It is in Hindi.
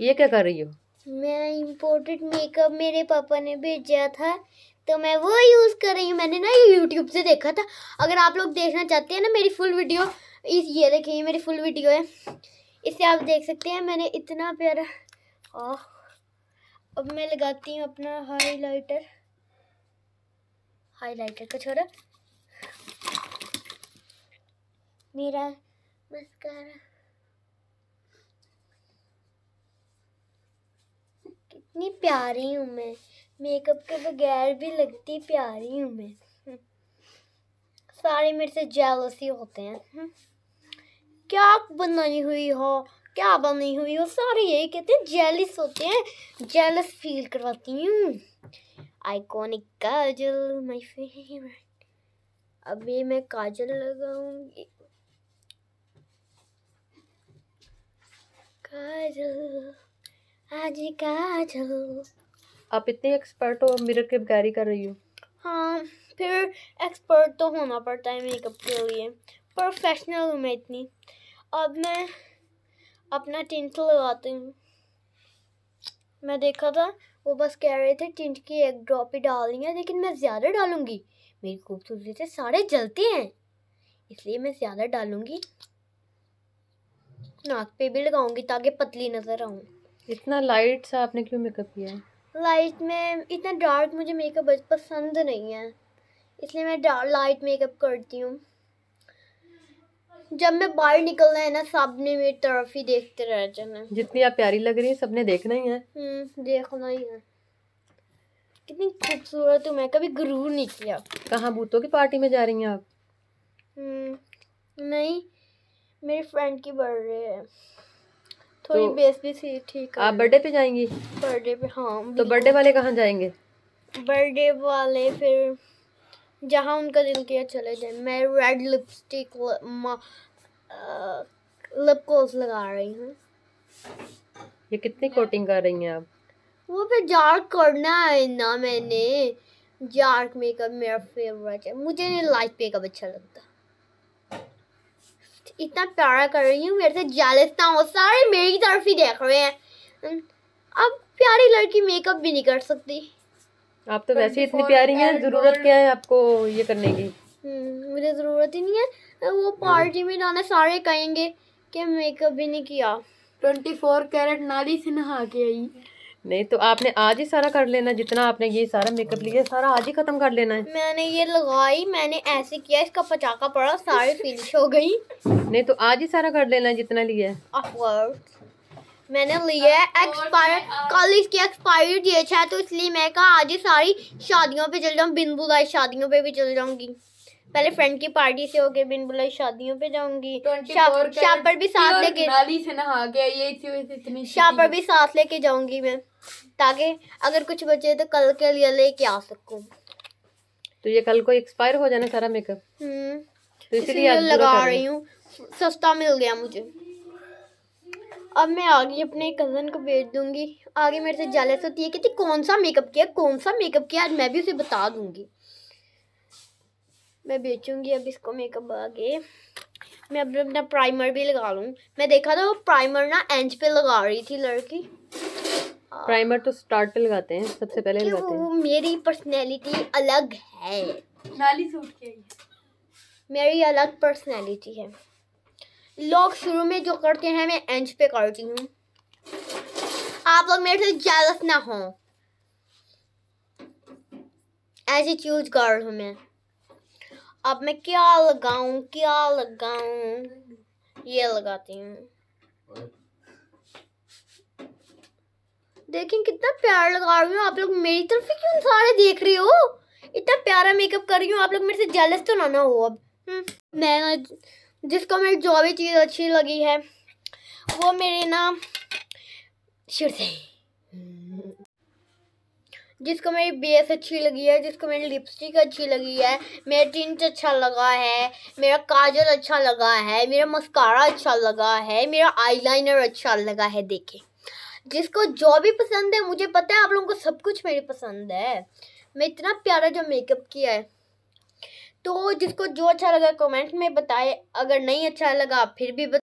ये क्या कर रही हो मैं इम्पोर्टेड मेकअप मेरे पापा ने भेजा था तो मैं वो यूज़ कर रही हूँ मैंने ना यूट्यूब से देखा था अगर आप लोग देखना चाहते हैं ना मेरी फुल वीडियो इस ये देखिए ये मेरी फुल वीडियो है इसे आप देख सकते हैं मैंने इतना प्यारा ओह अब मैं लगाती हूँ अपना हाइलाइटर हाइलाइटर का छोरा मेरा मस्कारा इतनी प्यारी हूँ मैं मेकअप के बगैर भी लगती प्यारी हूँ मैं सारे मेरे से जेलसी होते हैं क्या बनाई हुई हो क्या बनी हुई हो सारे यही कहते हैं जेलिस होते हैं जेलस फील करवाती हूँ आइकॉनिक काजल माय फेवरेट अभी मैं काजल लगाऊंगी काजल आज काजल आप इतने एक्सपर्ट हो मिरर की बकारी कर रही हो हाँ फिर एक्सपर्ट तो होना पड़ता है मेकअप के लिए प्रोफेशनल हूँ मैं इतनी अब मैं अपना टिंट लगाती हूँ मैं देखा था वो बस कह रहे थे टिंट की एक ड्रॉप ही डालनी है लेकिन मैं ज़्यादा डालूँगी मेरी खूबसूरती से सारे जलते हैं इसलिए मैं ज़्यादा डालूँगी नाक पे भी लगाऊँगी ताकि पतली नज़र आऊँ इतना लाइट सा आपने क्यों मेकअप किया है लाइट में इतना डार्क मुझे मेकअप पसंद नहीं है इसलिए मैं लाइट मेकअप करती हूँ जब मैं बाहर निकलना है ना सबने मेरी तरफ ही देखते रह जाना जितनी आप प्यारी लग रही है सबने देखना ही है हम्म, देखना ही है कितनी खूबसूरत हूँ मैं कभी गुरूर नहीं किया कहाँ भूतों की पार्टी में जा रही हैं आप हम्म, नहीं मेरी फ्रेंड की बर्थडे है थोड़ी तो बेस भी थी ठीक आप बर्थडे पे जाएंगी बर्थडे पे हाँ तो बर्थडे वाले कहाँ जाएंगे बर्थडे वाले फिर जहाँ उनका दिल किया चले जाए मैं रेड लिपस्टिक लिप कोर्स लगा रही हूँ ये कितनी कोटिंग कर रही हैं आप वो फिर डार्क करना है ना मैंने डार्क मेकअप मेरा फेवरेट है मुझे लाइट मेकअप अच्छा लगता इतना प्यारा कर रही हूँ मेरे से जालिस ना हो सारे मेरी तरफ ही देख रहे हैं हम्म, अब प्यारी लड़की मेकअप भी नहीं कर सकती आप तो वैसे इतनी प्यारी हैं ज़रूरत क्या है आपको ये करने की हम्म, मुझे ज़रूरत ही नहीं है वो पार्टी में जाना सारे कहेंगे कि मेकअप भी नहीं किया ट्वेंटी फोर कैरेट नाली से नहा के आई नहीं तो आपने आज ही सारा कर लेना जितना आपने ये सारा मेकअप लिया सारा आज ही खत्म कर लेना है मैंने ये लगाई मैंने ऐसे किया इसका पचाका पड़ा सारी फिनिश हो गई नहीं तो आज ही सारा कर लेना जितना लिया है मैंने लिया है एक्सपायर uh, कल इसकी एक्सपायर डेट है तो इसलिए मैं कहा आज ही सारी शादियों पे चल जाऊँ बिंदु बुलाए शादियों पे भी चल जाऊंगी पहले फ्रेंड की पार्टी से होके बिन बुलाई शादियों पे जाऊंगी शापर भी साथ लेके से नहा ये इतनी भी साथ लेके जाऊंगी मैं ताकि अगर कुछ बचे तो कल के लिए लेके आ सकूं तो ये कल को एक्सपायर हो जाना सारा मेकअप हम्म। तो लगा रही हूँ सस्ता मिल गया मुझे अब मैं आगे अपने कज़न को भेज दूंगी आगे मेरे से जालस होती है कि कौन सा मेकअप किया कौन सा मेकअप किया आज मैं भी उसे बता दूंगी मैं बेचूंगी अब इसको मेकअप आगे मैं अब अपना प्राइमर भी लगा लूँ मैं देखा था वो प्राइमर ना एंच पे लगा रही थी लड़की प्राइमर तो स्टार्ट पे लगाते हैं सबसे पहले लगाते हैं मेरी पर्सनैलिटी अलग है नाली मेरी अलग पर्सनैलिटी है लोग शुरू में जो करते हैं मैं एंच पे करती हूँ आप लोग मेरे से जालस ना हो एज ए चूज गर्ल हूँ मैं अब मैं क्या लगाऊं क्या लगाऊं ये लगाती हूँ देखें कितना प्यार लगा रही हूँ आप लोग मेरी तरफ ही क्यों सारे देख रहे हो इतना प्यारा मेकअप कर रही हूँ आप लोग मेरे से जेलस तो ना ना हो अब हम्म। मैं जिसको मेरी जो भी चीज़ अच्छी लगी है वो मेरे ना शुरू से जिसको मेरी बेस अच्छी लगी है जिसको मेरी लिपस्टिक अच्छी लगी है मेरा टिंट अच्छा लगा है मेरा काजल अच्छा लगा है मेरा मस्कारा अच्छा लगा है मेरा आईलाइनर अच्छा लगा है देखें जिसको जो भी पसंद है मुझे पता है आप लोगों को सब कुछ मेरी पसंद है मैं इतना प्यारा जो मेकअप किया है तो जिसको जो अच्छा लगा कमेंट में बताए अगर नहीं अच्छा लगा फिर भी बता